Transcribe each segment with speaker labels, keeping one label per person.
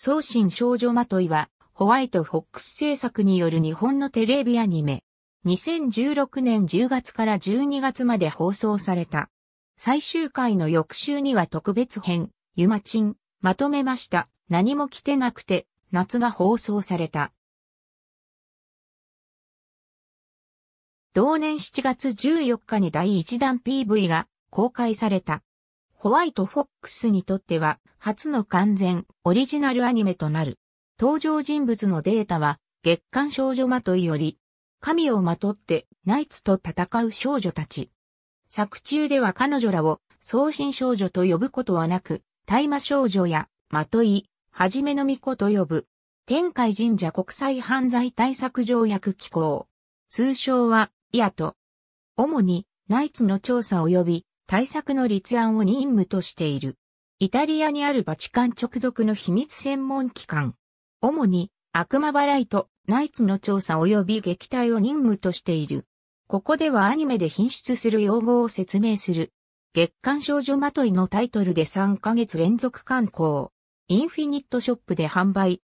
Speaker 1: 送信少女まといは、ホワイトフォックス制作による日本のテレビアニメ。2016年10月から12月まで放送された。最終回の翌週には特別編、ゆまちん、まとめました。何も着てなくて、夏が放送された。同年7月14日に第1弾 PV が公開された。ホワイトフォックスにとっては初の完全オリジナルアニメとなる。登場人物のデータは月刊少女まといより、神をまとってナイツと戦う少女たち。作中では彼女らを送信少女と呼ぶことはなく、大魔少女やまとい、はじめの巫女と呼ぶ。天海神社国際犯罪対策条約機構。通称は、イアト。主に、ナイツの調査及び対策の立案を任務としている。イタリアにあるバチカン直属の秘密専門機関。主に悪魔払いとナイツの調査及び撃退を任務としている。ここではアニメで品質する用語を説明する。月刊少女まといのタイトルで3ヶ月連続刊行。インフィニットショップで販売。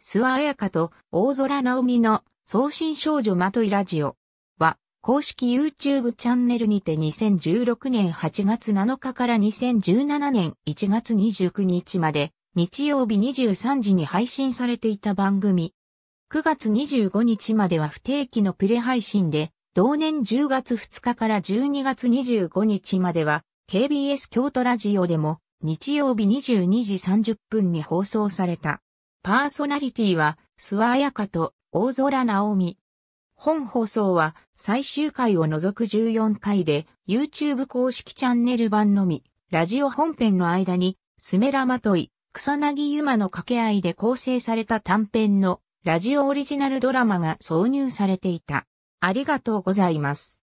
Speaker 1: 諏訪彩香と大空直美の送信少女まといラジオ。公式 YouTube チャンネルにて2016年8月7日から2017年1月29日まで日曜日23時に配信されていた番組。9月25日までは不定期のプレ配信で、同年10月2日から12月25日までは KBS 京都ラジオでも日曜日22時30分に放送された。パーソナリティは、諏訪彩香と大空直美。本放送は最終回を除く14回で YouTube 公式チャンネル版のみ、ラジオ本編の間にスメラマトイ、草薙ゆまの掛け合いで構成された短編のラジオオリジナルドラマが挿入されていた。ありがとうございます。